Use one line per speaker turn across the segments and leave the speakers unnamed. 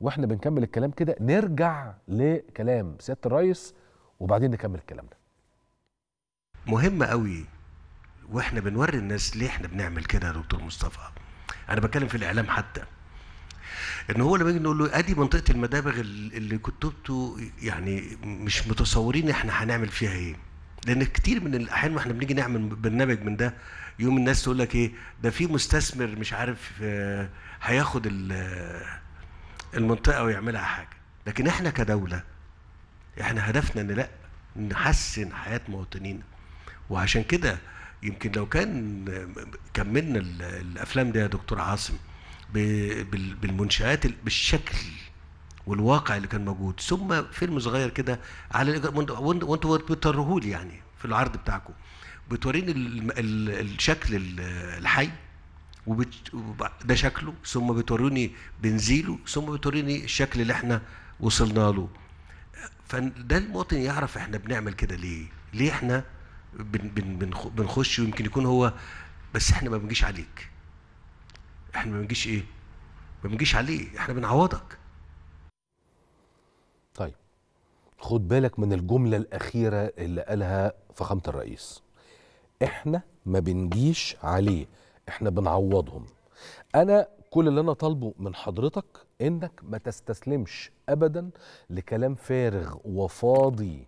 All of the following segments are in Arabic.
واحنا بنكمل الكلام كده نرجع لكلام سياده الرئيس وبعدين نكمل الكلام ده
مهم قوي واحنا بنوري الناس ليه احنا بنعمل كده يا دكتور مصطفى انا بتكلم في الاعلام حتى ان هو لما يجي نقول له ادي منطقه المدابغ اللي كنتوا يعني مش متصورين احنا هنعمل فيها ايه لان كتير من الاحيان واحنا بنيجي نعمل برنامج من ده يوم الناس تقول لك ايه ده في مستثمر مش عارف آه، هياخد آه المنطقه ويعملها حاجه لكن احنا كدوله احنا هدفنا ان لا نحسن حياه مواطنينا وعشان كده يمكن لو كان كملنا الافلام دي يا دكتور عاصم بالمنشآت بالشكل والواقع اللي كان موجود ثم فيلم صغير كده على وانتوا بتوريهولي يعني في العرض بتاعكم بتوريني الشكل الحي وده شكله ثم بتوريني بنزيله ثم بتوريني الشكل اللي احنا وصلنا له فده المواطن يعرف احنا بنعمل كده ليه ليه احنا بن بن بنخش ويمكن يكون هو بس احنا ما بنجيش عليك احنا ما بنجيش ايه ما بنجيش عليه احنا بنعوضك
طيب خد بالك من الجملة الأخيرة اللي قالها فخامة الرئيس احنا ما بنجيش عليه احنا بنعوضهم انا كل اللي انا طالبه من حضرتك انك ما تستسلمش ابدا لكلام فارغ وفاضي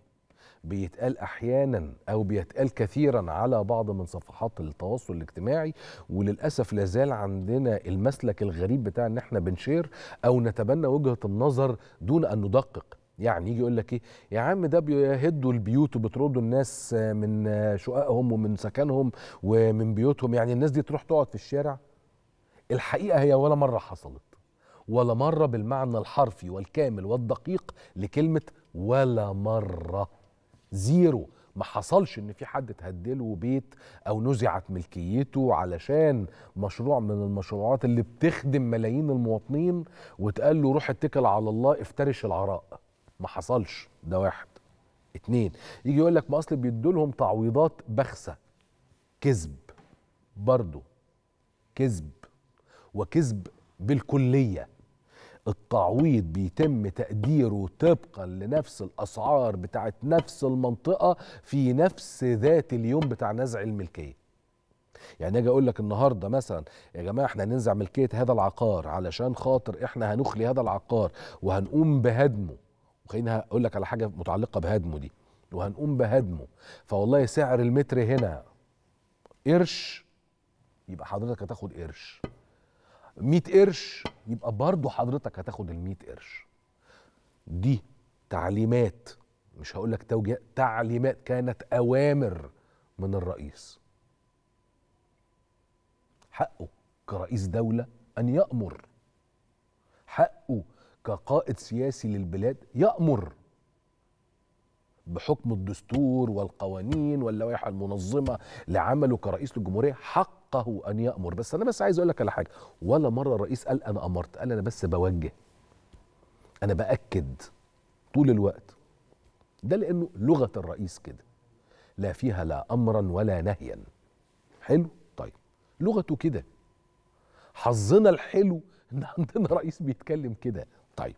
بيتقال احيانا او بيتقال كثيرا على بعض من صفحات التواصل الاجتماعي وللاسف لازال عندنا المسلك الغريب بتاع ان احنا بنشير او نتبنى وجهه النظر دون ان ندقق يعني يجي يقول لك ايه يا عم ده بيهدوا البيوت وبتردوا الناس من شققهم ومن سكنهم ومن بيوتهم يعني الناس دي تروح تقعد في الشارع الحقيقه هي ولا مره حصلت ولا مره بالمعنى الحرفي والكامل والدقيق لكلمه ولا مره زيرو ما حصلش ان في حد تهدله بيت او نزعت ملكيته علشان مشروع من المشروعات اللي بتخدم ملايين المواطنين وتقال له روح اتكل على الله افترش العراء ما حصلش ده واحد اتنين يجي يقول لك ما اصل بيدوا لهم تعويضات بخسه كذب برضه كذب وكذب بالكليه التعويض بيتم تقديره طبقا لنفس الاسعار بتاعت نفس المنطقه في نفس ذات اليوم بتاع نزع الملكيه يعني اجي اقول لك النهارده مثلا يا جماعه احنا هننزع ملكيه هذا العقار علشان خاطر احنا هنخلي هذا العقار وهنقوم بهدمه خليني اقول لك على حاجه متعلقه بهدمه دي وهنقوم بهدمه فوالله سعر المتر هنا قرش يبقى حضرتك هتاخد قرش 100 قرش يبقى برضه حضرتك هتاخد ال 100 قرش دي تعليمات مش هقول لك توجيه تعليمات كانت اوامر من الرئيس حقه كرئيس دوله ان يامر حقه كقائد سياسي للبلاد يأمر بحكم الدستور والقوانين واللوائح المنظمة لعمله كرئيس للجمهورية حقه أن يأمر بس أنا بس عايز أقول لك على حاجة ولا مرة الرئيس قال أنا أمرت قال أنا بس بوجه أنا بأكد طول الوقت ده لأنه لغة الرئيس كده لا فيها لا أمرا ولا نهيا حلو طيب لغته كده حظنا الحلو ان عندنا رئيس بيتكلم كده 对。